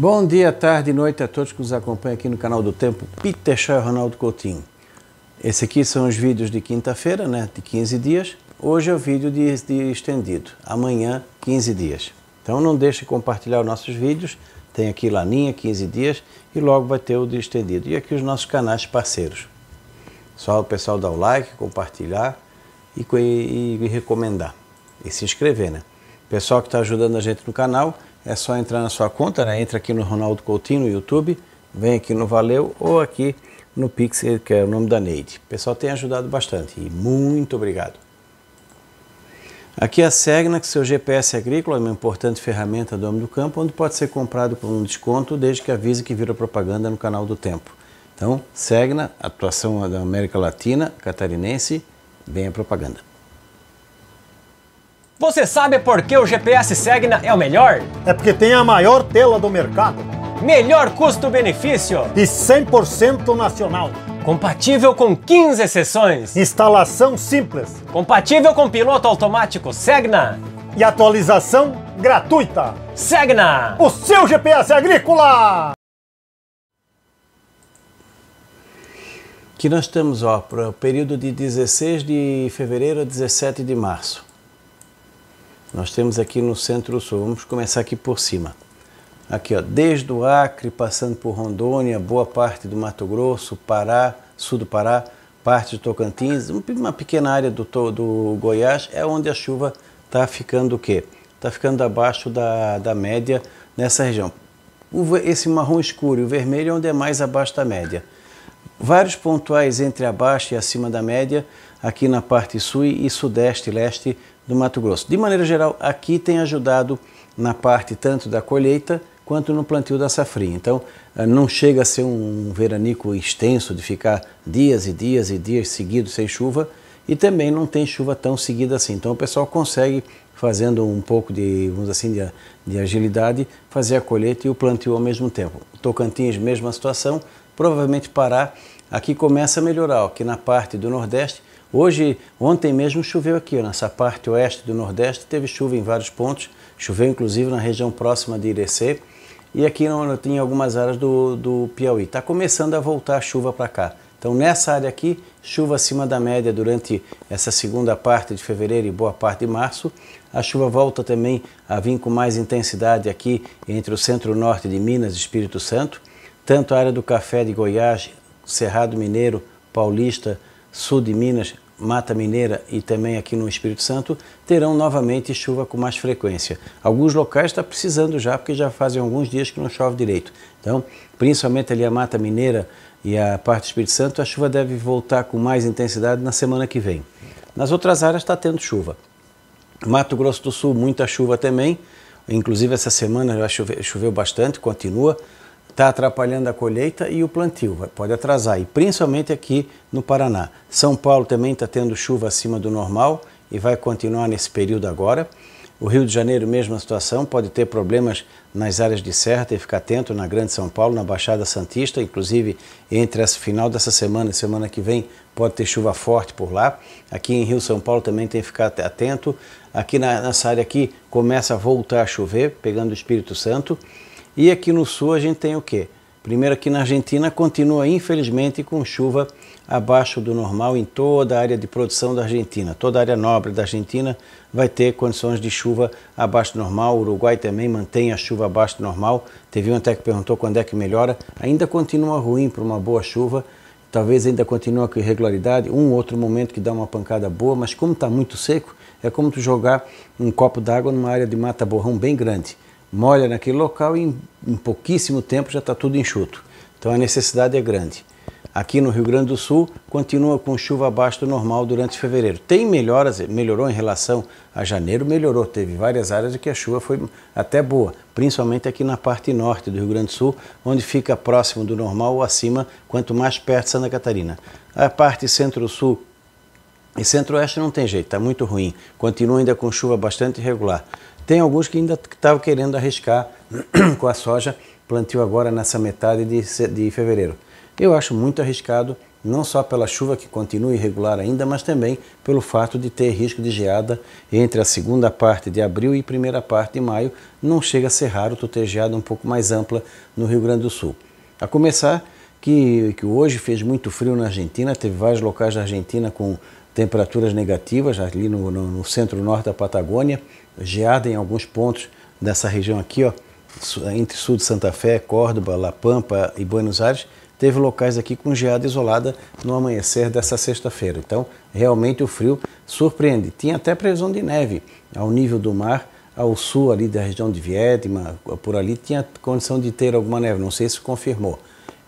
Bom dia, tarde e noite a todos que nos acompanham aqui no canal do Tempo. Peter Shaw Ronaldo Coutinho. Esse aqui são os vídeos de quinta-feira, né, de 15 dias. Hoje é o vídeo de, de estendido, amanhã 15 dias. Então não deixe de compartilhar os nossos vídeos, tem aqui Laninha 15 dias e logo vai ter o de estendido. E aqui os nossos canais parceiros. Só o pessoal dar o like, compartilhar e, e, e recomendar e se inscrever, né? Pessoal que está ajudando a gente no canal, é só entrar na sua conta, né? entra aqui no Ronaldo Coutinho no YouTube, vem aqui no Valeu ou aqui no Pix, que é o nome da Neide. O pessoal tem ajudado bastante e muito obrigado. Aqui é a Segna, que seu GPS é agrícola é uma importante ferramenta do homem do campo, onde pode ser comprado por um desconto desde que avise que vira propaganda no canal do Tempo. Então, Segna, atuação da América Latina, catarinense, vem a propaganda. Você sabe por que o GPS Segna é o melhor? É porque tem a maior tela do mercado. Melhor custo-benefício. E 100% nacional. Compatível com 15 sessões. Instalação simples. Compatível com piloto automático Segna. E atualização gratuita. Segna. O seu GPS agrícola. Que nós estamos, ó, para o período de 16 de fevereiro a 17 de março. Nós temos aqui no centro-sul, vamos começar aqui por cima. Aqui, ó, desde o Acre, passando por Rondônia, boa parte do Mato Grosso, Pará, sul do Pará, parte do Tocantins, uma pequena área do, do Goiás, é onde a chuva está ficando o quê? Está ficando abaixo da, da média nessa região. O, esse marrom escuro e o vermelho é onde é mais abaixo da média. Vários pontuais entre abaixo e acima da média, aqui na parte sul e sudeste e leste do Mato Grosso. De maneira geral, aqui tem ajudado na parte tanto da colheita quanto no plantio da safrinha. Então, eh, não chega a ser um veranico extenso de ficar dias e dias e dias seguidos sem chuva e também não tem chuva tão seguida assim. Então, o pessoal consegue, fazendo um pouco de, vamos assim, de, de agilidade, fazer a colheita e o plantio ao mesmo tempo. Tocantins, mesma situação, provavelmente Pará. Aqui começa a melhorar, aqui na parte do Nordeste Hoje, ontem mesmo choveu aqui, nessa parte oeste do Nordeste, teve chuva em vários pontos, choveu inclusive na região próxima de Irecê e aqui em algumas áreas do, do Piauí. Está começando a voltar a chuva para cá. Então, nessa área aqui, chuva acima da média durante essa segunda parte de fevereiro e boa parte de março. A chuva volta também a vir com mais intensidade aqui entre o centro-norte de Minas e Espírito Santo, tanto a área do café de Goiás, Cerrado Mineiro, Paulista, sul de Minas, Mata Mineira e também aqui no Espírito Santo terão novamente chuva com mais frequência. Alguns locais está precisando já, porque já fazem alguns dias que não chove direito. Então, principalmente ali a Mata Mineira e a parte do Espírito Santo, a chuva deve voltar com mais intensidade na semana que vem. Nas outras áreas está tendo chuva. Mato Grosso do Sul, muita chuva também. Inclusive essa semana já choveu, choveu bastante, continua está atrapalhando a colheita e o plantio, pode atrasar, e principalmente aqui no Paraná. São Paulo também está tendo chuva acima do normal e vai continuar nesse período agora. O Rio de Janeiro, mesma situação, pode ter problemas nas áreas de serra, tem que ficar atento na Grande São Paulo, na Baixada Santista, inclusive entre esse final dessa semana e semana que vem pode ter chuva forte por lá. Aqui em Rio São Paulo também tem que ficar atento. Aqui na, nessa área aqui começa a voltar a chover, pegando o Espírito Santo. E aqui no sul a gente tem o quê? Primeiro aqui na Argentina continua infelizmente com chuva abaixo do normal em toda a área de produção da Argentina. Toda a área nobre da Argentina vai ter condições de chuva abaixo do normal. O Uruguai também mantém a chuva abaixo do normal. Teve um até que perguntou quando é que melhora. Ainda continua ruim para uma boa chuva. Talvez ainda continue com irregularidade, um outro momento que dá uma pancada boa, mas como está muito seco, é como tu jogar um copo d'água numa área de mata-borrão bem grande molha naquele local e em, em pouquíssimo tempo já está tudo enxuto. Então a necessidade é grande. Aqui no Rio Grande do Sul continua com chuva abaixo do normal durante fevereiro. Tem melhoras, melhorou em relação a janeiro, melhorou. Teve várias áreas em que a chuva foi até boa, principalmente aqui na parte norte do Rio Grande do Sul, onde fica próximo do normal ou acima, quanto mais perto de Santa Catarina. A parte centro-sul e centro-oeste não tem jeito, está muito ruim. Continua ainda com chuva bastante irregular. Tem alguns que ainda estavam querendo arriscar com a soja, plantio agora nessa metade de, de fevereiro. Eu acho muito arriscado, não só pela chuva que continua irregular ainda, mas também pelo fato de ter risco de geada entre a segunda parte de abril e primeira parte de maio. Não chega a ser raro tu ter geada um pouco mais ampla no Rio Grande do Sul. A começar que, que hoje fez muito frio na Argentina, teve vários locais da Argentina com temperaturas negativas ali no, no, no centro-norte da Patagônia, geada em alguns pontos dessa região aqui, ó, entre sul de Santa Fé, Córdoba, La Pampa e Buenos Aires, teve locais aqui com geada isolada no amanhecer dessa sexta-feira. Então, realmente o frio surpreende. Tinha até previsão de neve ao nível do mar, ao sul ali da região de Viedma, por ali tinha condição de ter alguma neve, não sei se confirmou.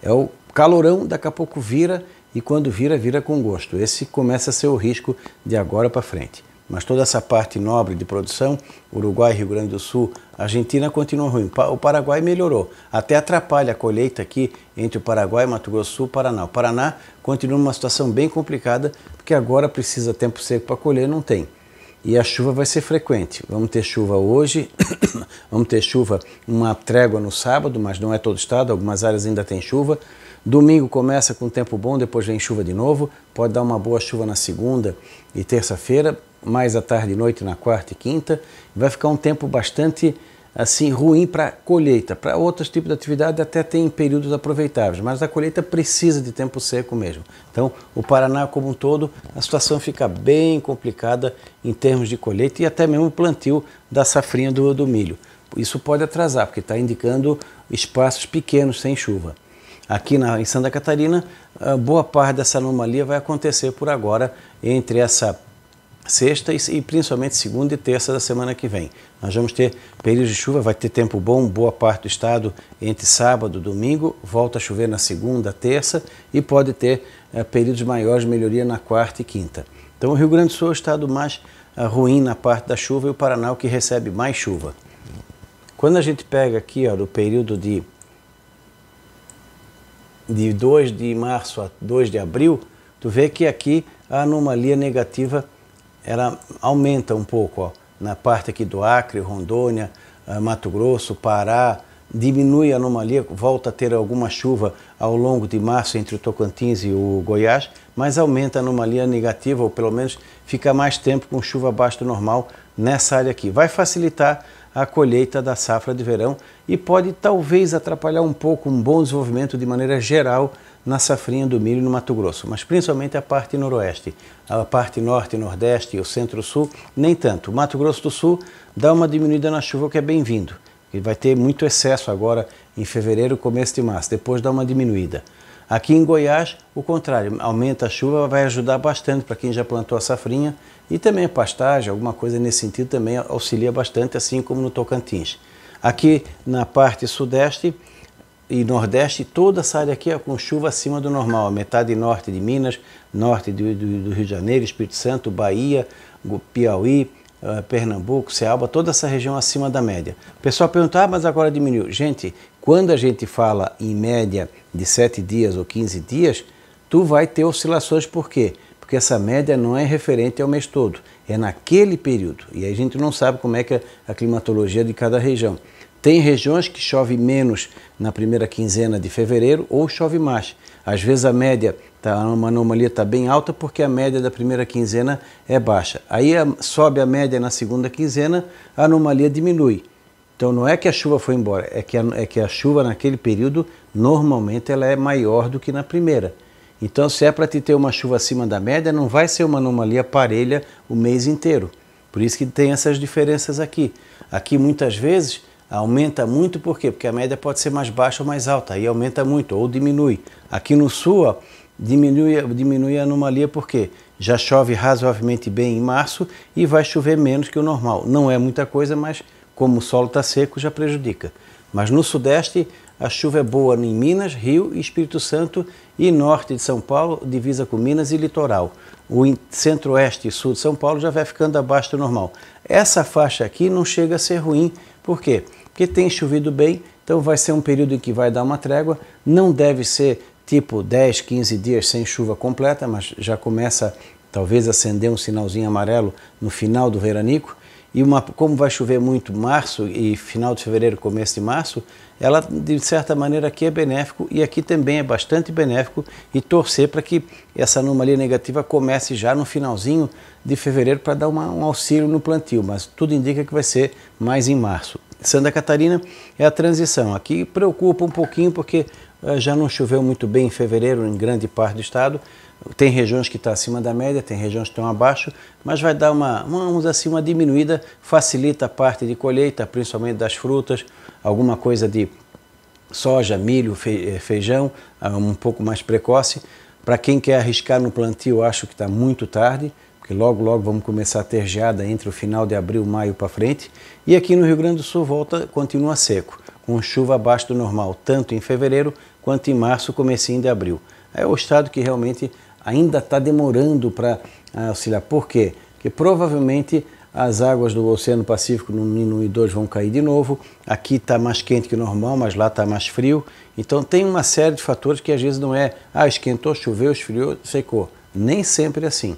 É o calorão, daqui a pouco vira e quando vira, vira com gosto. Esse começa a ser o risco de agora para frente. Mas toda essa parte nobre de produção, Uruguai, Rio Grande do Sul, Argentina continua ruim. O Paraguai melhorou, até atrapalha a colheita aqui entre o Paraguai, Mato Grosso do Sul e Paraná. O Paraná continua numa situação bem complicada, porque agora precisa tempo seco para colher, não tem. E a chuva vai ser frequente. Vamos ter chuva hoje, vamos ter chuva, uma trégua no sábado, mas não é todo o estado, algumas áreas ainda tem chuva. Domingo começa com tempo bom, depois vem chuva de novo. Pode dar uma boa chuva na segunda e terça-feira, mais à tarde e noite na quarta e quinta. Vai ficar um tempo bastante assim ruim para colheita. Para outros tipos de atividade até tem períodos aproveitáveis, mas a colheita precisa de tempo seco mesmo. Então, o Paraná como um todo, a situação fica bem complicada em termos de colheita e até mesmo o plantio da safrinha do, do milho. Isso pode atrasar, porque está indicando espaços pequenos sem chuva aqui na, em Santa Catarina, ah, boa parte dessa anomalia vai acontecer por agora entre essa sexta e, e, principalmente segunda e terça da semana que vem. Nós vamos ter períodos de chuva, vai ter tempo bom, boa parte do estado entre sábado e domingo, volta a chover na segunda, terça e pode ter é, períodos maiores de melhoria na quarta e quinta. Então o Rio Grande do Sul é o estado mais é, ruim na parte da chuva e o Paraná é o que recebe mais chuva. Quando a gente pega aqui ó, do período de de 2 de março a 2 de abril, tu vê que aqui a anomalia negativa ela aumenta um pouco, ó, na parte aqui do Acre, Rondônia, eh, Mato Grosso, Pará, diminui a anomalia, volta a ter alguma chuva ao longo de março entre o Tocantins e o Goiás, mas aumenta a anomalia negativa, ou pelo menos fica mais tempo com chuva abaixo do normal nessa área aqui. Vai facilitar a colheita da safra de verão e pode talvez atrapalhar um pouco um bom desenvolvimento de maneira geral na safrinha do milho no Mato Grosso, mas principalmente a parte noroeste, a parte norte, nordeste e o centro-sul, nem tanto. O Mato Grosso do Sul dá uma diminuída na chuva que é bem-vindo, Ele vai ter muito excesso agora em fevereiro, começo de março, depois dá uma diminuída. Aqui em Goiás, o contrário, aumenta a chuva, vai ajudar bastante para quem já plantou a safrinha e também a pastagem, alguma coisa nesse sentido, também auxilia bastante, assim como no Tocantins. Aqui na parte sudeste e nordeste, toda essa área aqui é com chuva acima do normal. Metade norte de Minas, norte do, do, do Rio de Janeiro, Espírito Santo, Bahia, Piauí, eh, Pernambuco, Ceaba, toda essa região acima da média. O pessoal perguntar, ah, mas agora diminuiu. Gente, quando a gente fala em média de 7 dias ou 15 dias, tu vai ter oscilações, por quê? Porque porque essa média não é referente ao mês todo, é naquele período. E aí a gente não sabe como é que é a climatologia de cada região. Tem regiões que chove menos na primeira quinzena de fevereiro ou chove mais. Às vezes a média, tá, uma anomalia está bem alta porque a média da primeira quinzena é baixa. Aí a, sobe a média na segunda quinzena, a anomalia diminui. Então não é que a chuva foi embora, é que a, é que a chuva naquele período normalmente ela é maior do que na primeira. Então, se é para te ter uma chuva acima da média, não vai ser uma anomalia parelha o mês inteiro. Por isso que tem essas diferenças aqui. Aqui muitas vezes aumenta muito, por quê? Porque a média pode ser mais baixa ou mais alta, aí aumenta muito ou diminui. Aqui no sul, ó, diminui, diminui a anomalia porque já chove razoavelmente bem em março e vai chover menos que o normal. Não é muita coisa, mas como o solo está seco, já prejudica. Mas no sudeste a chuva é boa em Minas, Rio e Espírito Santo e norte de São Paulo, divisa com Minas e litoral. O centro-oeste e sul de São Paulo já vai ficando abaixo do normal. Essa faixa aqui não chega a ser ruim, por quê? Porque tem chovido bem, então vai ser um período em que vai dar uma trégua, não deve ser tipo 10, 15 dias sem chuva completa, mas já começa talvez acender um sinalzinho amarelo no final do veranico, e uma, como vai chover muito março e final de fevereiro, começo de março, ela de certa maneira aqui é benéfico e aqui também é bastante benéfico e torcer para que essa anomalia negativa comece já no finalzinho de fevereiro para dar uma, um auxílio no plantio, mas tudo indica que vai ser mais em março. Santa Catarina é a transição. Aqui preocupa um pouquinho porque eh, já não choveu muito bem em fevereiro em grande parte do estado, tem regiões que está acima da média, tem regiões que estão abaixo, mas vai dar uma, vamos assim, uma diminuída, facilita a parte de colheita, principalmente das frutas, alguma coisa de soja, milho, eh, feijão, ah, um pouco mais precoce. Para quem quer arriscar no plantio, acho que está muito tarde, porque logo, logo vamos começar a ter geada entre o final de abril e maio para frente. E aqui no Rio Grande do Sul volta, continua seco, com chuva abaixo do normal, tanto em fevereiro quanto em março, comecinho de abril. É o estado que realmente ainda está demorando para ah, auxiliar. Por quê? Porque provavelmente as águas do Oceano Pacífico no Nino e 2 vão cair de novo. Aqui está mais quente que normal, mas lá está mais frio. Então tem uma série de fatores que às vezes não é, ah, esquentou, choveu, esfriou, secou. Nem sempre é assim.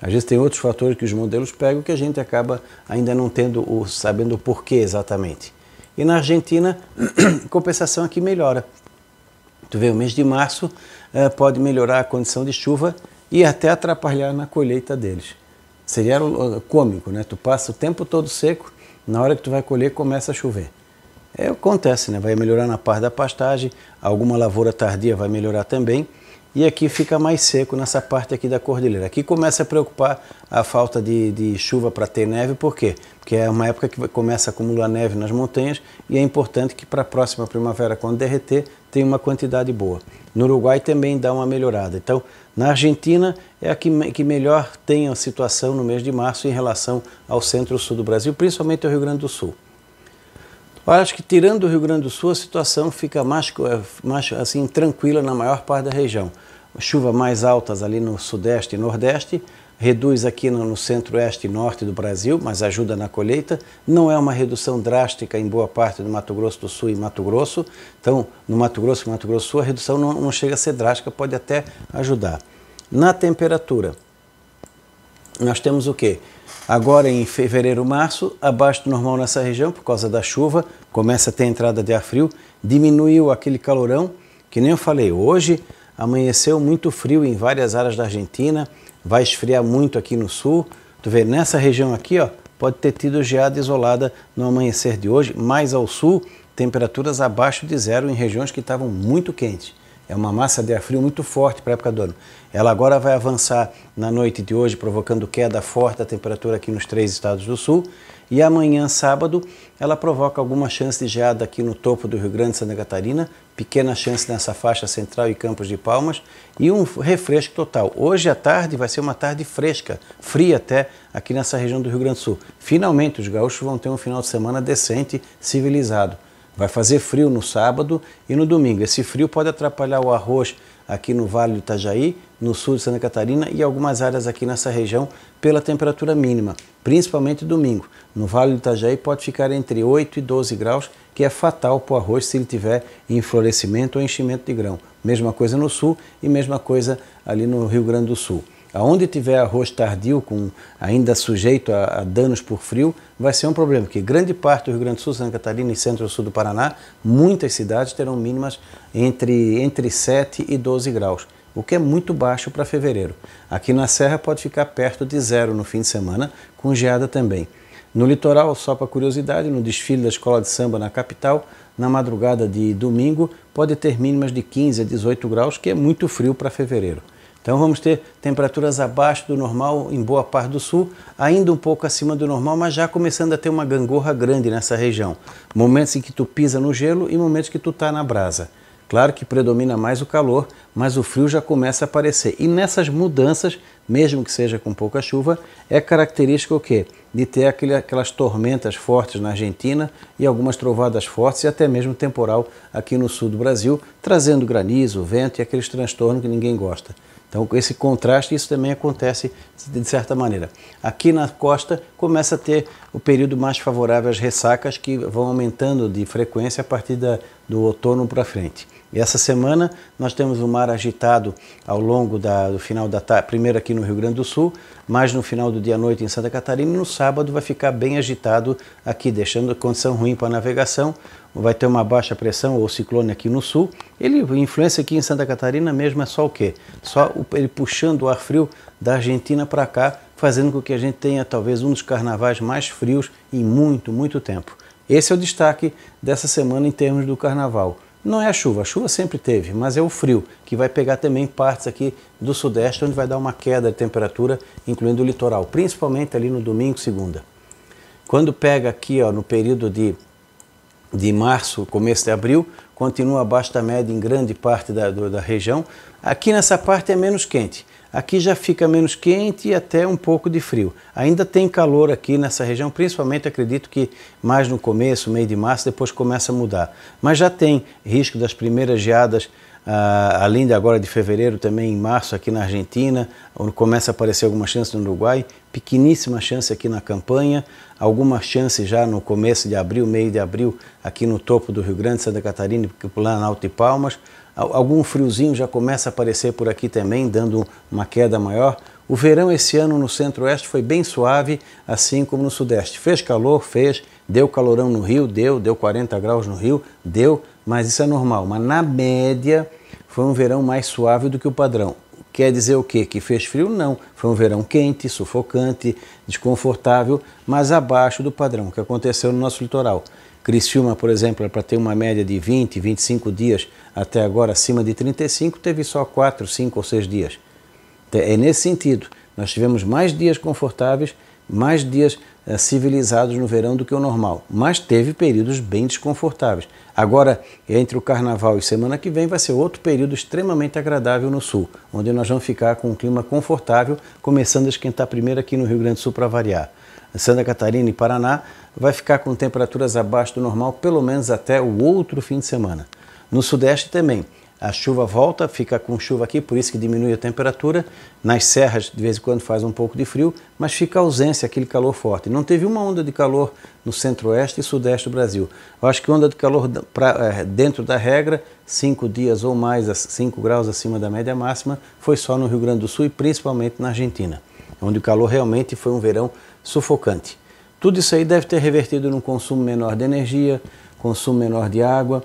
Às vezes tem outros fatores que os modelos pegam que a gente acaba ainda não tendo o, sabendo o porquê exatamente. E na Argentina, compensação aqui melhora. Tu vê, o mês de março eh, pode melhorar a condição de chuva e até atrapalhar na colheita deles. Seria eh, cômico, né? Tu passa o tempo todo seco, na hora que tu vai colher começa a chover. É, acontece, né? Vai melhorar na parte da pastagem, alguma lavoura tardia vai melhorar também, e aqui fica mais seco nessa parte aqui da cordilheira. Aqui começa a preocupar a falta de, de chuva para ter neve, por quê? Porque é uma época que começa a acumular neve nas montanhas e é importante que para a próxima primavera, quando derreter, tenha uma quantidade boa. No Uruguai também dá uma melhorada. Então, na Argentina é a que, que melhor tem a situação no mês de março em relação ao centro-sul do Brasil, principalmente ao Rio Grande do Sul. Eu acho que tirando o Rio Grande do Sul, a situação fica mais, é, mais assim tranquila na maior parte da região chuva mais altas ali no sudeste e nordeste, reduz aqui no, centro-oeste e norte do Brasil, mas ajuda na colheita. Não é uma redução drástica em boa parte do Mato Grosso do Sul e Mato Grosso. Então, no Mato Grosso e Mato Grosso do Sul, a redução não, não chega a ser drástica, pode até ajudar. Na temperatura, nós temos o quê? Agora em fevereiro, março, abaixo do normal nessa região por causa da chuva, começa a ter entrada de ar frio, diminuiu aquele calorão, que nem eu falei, hoje Amanheceu muito frio em várias áreas da Argentina, vai esfriar muito aqui no sul. Tu vê, nessa região aqui, ó, pode ter tido geada isolada no amanhecer de hoje, mais ao sul, temperaturas abaixo de zero em regiões que estavam muito quentes. É uma massa de ar frio muito forte para a época do ano. Ela agora vai avançar na noite de hoje, provocando queda forte da temperatura aqui nos três estados do sul. E amanhã, sábado, ela provoca alguma chance de geada aqui no topo do Rio Grande Santa Catarina, pequena chance nessa faixa central e Campos de Palmas, e um refresco total. Hoje à tarde vai ser uma tarde fresca, fria até, aqui nessa região do Rio Grande do Sul. Finalmente, os gaúchos vão ter um final de semana decente, civilizado. Vai fazer frio no sábado e no domingo. Esse frio pode atrapalhar o arroz aqui no Vale do Itajaí, no sul de Santa Catarina e algumas áreas aqui nessa região pela temperatura mínima, principalmente domingo. No Vale do Itajaí pode ficar entre 8 e 12 graus, que é fatal para o arroz se ele tiver em florescimento ou enchimento de grão. Mesma coisa no sul e mesma coisa ali no Rio Grande do Sul. Aonde tiver arroz tardio, com, ainda sujeito a, a, danos por frio, vai ser um problema, porque grande parte do Rio Grande do Sul, Santa Catarina e centro-sul do Paraná, muitas cidades terão mínimas entre, entre 7 e 12 graus o que é muito baixo para fevereiro. Aqui na Serra pode ficar perto de zero no fim de semana, com geada também. No litoral, só para curiosidade, no desfile da escola de samba na capital, na madrugada de domingo, pode ter mínimas de 15 a 18 graus, que é muito frio para fevereiro. Então vamos ter temperaturas abaixo do normal em boa parte do sul, ainda um pouco acima do normal, mas já começando a ter uma gangorra grande nessa região. Momentos em que tu pisa no gelo e momentos que tu tá na brasa. Claro que predomina mais o calor, mas o frio já começa a aparecer. E nessas mudanças, mesmo que seja com pouca chuva, é característico o quê? De ter aquele, aquelas tormentas fortes na Argentina e algumas trovadas fortes e até mesmo temporal aqui no sul do Brasil, trazendo granizo, vento e aqueles transtornos que ninguém gosta. Então, esse contraste, isso também acontece de certa maneira. Aqui na costa, começa a ter o período mais favorável às ressacas, que vão aumentando de frequência a partir da, do outono para frente. E essa semana nós temos o um mar agitado ao longo da, do final da tarde, primeiro aqui no Rio Grande do Sul, mas no final do dia à noite em Santa Catarina e no sábado vai ficar bem agitado aqui, deixando condição ruim para a navegação. Vai ter uma baixa pressão ou ciclone aqui no sul. Ele influência aqui em Santa Catarina mesmo é só o quê? Só ele puxando o ar frio da Argentina para cá, fazendo com que a gente tenha talvez um dos carnavais mais frios em muito, muito tempo. Esse é o destaque dessa semana em termos do carnaval. Não é a chuva, a chuva sempre teve, mas é o frio, que vai pegar também partes aqui do sudeste, onde vai dar uma queda de temperatura, incluindo o litoral, principalmente ali no domingo, segunda. Quando pega aqui ó, no período de, de março, começo de abril, continua abaixo da média em grande parte da, do, da região. Aqui nessa parte é menos quente, aqui já fica menos quente e até um pouco de frio. Ainda tem calor aqui nessa região, principalmente acredito que mais no começo, meio de março, depois começa a mudar. Mas já tem risco das primeiras geadas, ah, além de agora de fevereiro, também em março aqui na Argentina, começa a aparecer alguma chance no Uruguai, pequeníssima chance aqui na campanha, alguma chance já no começo de abril, meio de abril, aqui no topo do Rio Grande, Santa Catarina, lá na Alto e Palmas, algum friozinho já começa a aparecer por aqui também, dando uma queda maior. O verão esse ano no centro-oeste foi bem suave, assim como no sudeste. Fez calor, fez, deu calorão no Rio, deu, deu 40 graus no Rio, deu, mas isso é normal. Mas na média foi um verão mais suave do que o padrão. Quer dizer o quê? Que fez frio? Não. Foi um verão quente, sufocante, desconfortável, mas abaixo do padrão que aconteceu no nosso litoral. Criciúma, por exemplo, é para ter uma média de 20, 25 dias, até agora acima de 35, teve só 4, 5 ou 6 dias. Então, é nesse sentido, nós tivemos mais dias confortáveis, mais dias é, civilizados no verão do que o normal, mas teve períodos bem desconfortáveis. Agora, entre o carnaval e semana que vem, vai ser outro período extremamente agradável no sul, onde nós vamos ficar com um clima confortável, começando a esquentar primeiro aqui no Rio Grande do Sul para variar. Santa Catarina e Paraná, vai ficar com temperaturas abaixo do normal pelo menos até o outro fim de semana. No Sudeste também. A chuva volta, fica com chuva aqui, por isso que diminui a temperatura. Nas serras, de vez em quando faz um pouco de frio, mas fica ausência aquele calor forte. Não teve uma onda de calor no centro-oeste e sudeste do Brasil. Eu acho que onda de calor pra, eh, dentro da regra, 5 dias ou mais, 5 graus acima da média máxima, foi só no Rio Grande do Sul e principalmente na Argentina onde o calor realmente foi um verão sufocante. Tudo isso aí deve ter revertido num consumo menor de energia, consumo menor de água,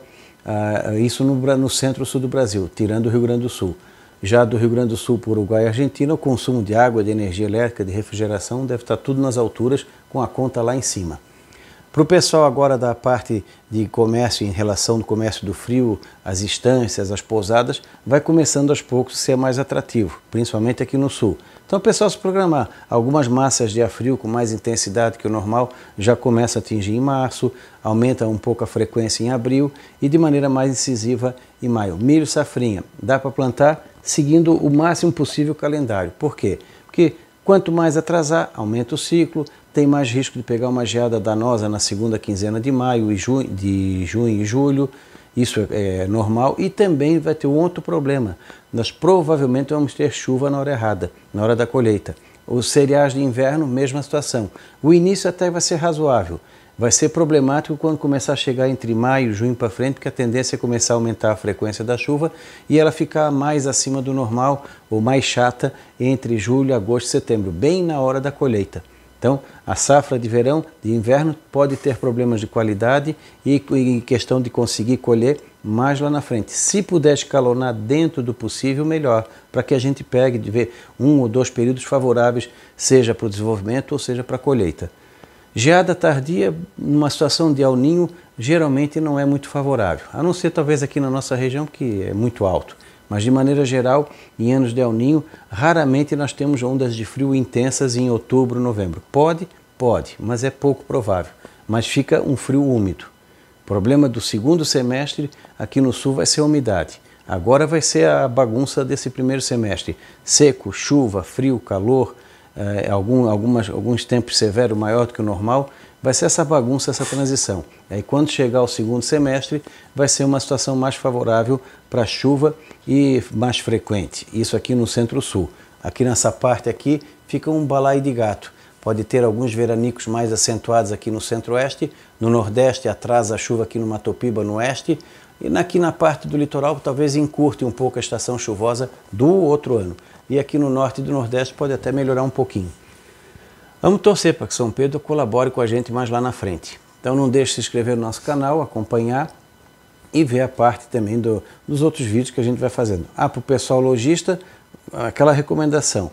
uh, isso no, no centro-sul do Brasil, tirando o Rio Grande do Sul. Já do Rio Grande do Sul para Uruguai e Argentina, o consumo de água, de energia elétrica, de refrigeração deve estar tudo nas alturas, com a conta lá em cima. Para o pessoal agora da parte de comércio, em relação do comércio do frio, as estâncias, as pousadas, vai começando aos poucos a ser mais atrativo, principalmente aqui no sul. Então o pessoal se programar, algumas massas de ar frio com mais intensidade que o normal já começa a atingir em março, aumenta um pouco a frequência em abril e de maneira mais incisiva em maio. Milho safrinha, dá para plantar seguindo o máximo possível o calendário. Por quê? Porque quanto mais atrasar, aumenta o ciclo, tem mais risco de pegar uma geada danosa na segunda quinzena de maio e junho, de junho e julho. Isso é, é normal e também vai ter um outro problema. Nós provavelmente vamos ter chuva na hora errada, na hora da colheita. Os cereais de inverno, mesma situação. O início até vai ser razoável. Vai ser problemático quando começar a chegar entre maio e junho para frente, porque a tendência é começar a aumentar a frequência da chuva e ela ficar mais acima do normal ou mais chata entre julho, agosto e setembro, bem na hora da colheita. Então, a safra de verão, de inverno, pode ter problemas de qualidade e, em questão de conseguir colher mais lá na frente. Se puder escalonar dentro do possível, melhor, para que a gente pegue de ver um ou dois períodos favoráveis, seja para o desenvolvimento ou seja para a colheita. Geada tardia, numa situação de alninho, geralmente não é muito favorável, a não ser talvez aqui na nossa região que é muito alto. Mas de maneira geral, em anos de El Ninho, raramente nós temos ondas de frio intensas em outubro, novembro. Pode, pode, mas é pouco provável. Mas fica um frio úmido. O problema do segundo semestre aqui no sul vai ser a umidade. Agora vai ser a bagunça desse primeiro semestre: seco, chuva, frio, calor, eh, algum, algumas, alguns tempos severos maior do que o normal vai ser essa bagunça, essa transição. E aí, quando chegar o segundo semestre, vai ser uma situação mais favorável para chuva e mais frequente. Isso aqui no centro-sul. Aqui nessa parte aqui fica um balai de gato. Pode ter alguns veranicos mais acentuados aqui no centro-oeste, no nordeste atrasa a chuva aqui no Matopiba, no oeste, e aqui na parte do litoral talvez encurte um pouco a estação chuvosa do outro ano. E aqui no norte e do nordeste pode até melhorar um pouquinho. Vamos torcer para que São Pedro colabore com a gente mais lá na frente. Então não deixe de se inscrever no nosso canal, acompanhar e ver a parte também do, dos outros vídeos que a gente vai fazendo. Ah, para o pessoal lojista, aquela recomendação.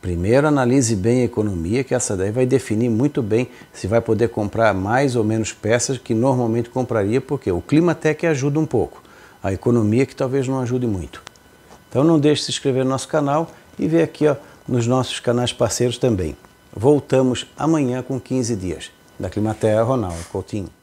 Primeiro analise bem a economia, que essa daí vai definir muito bem se vai poder comprar mais ou menos peças que normalmente compraria, porque o clima até que ajuda um pouco, a economia que talvez não ajude muito. Então não deixe de se inscrever no nosso canal e ver aqui ó, nos nossos canais parceiros também. Voltamos amanhã com 15 dias. Da Climaterra, Ronaldo Coutinho.